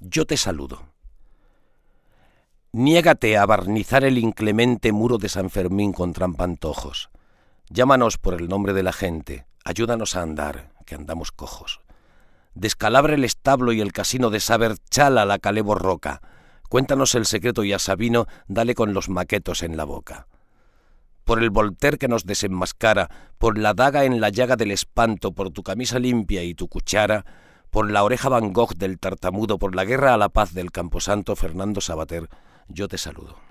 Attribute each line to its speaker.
Speaker 1: yo te saludo. Niégate a barnizar el inclemente muro de San Fermín con trampantojos. Llámanos por el nombre de la gente, ayúdanos a andar, que andamos cojos. Descalabra el establo y el casino de Saber, chala la calebo roca. Cuéntanos el secreto y a Sabino dale con los maquetos en la boca. Por el volter que nos desenmascara, por la daga en la llaga del espanto, por tu camisa limpia y tu cuchara, por la oreja Van Gogh del tartamudo, por la guerra a la paz del camposanto Fernando Sabater, yo te saludo.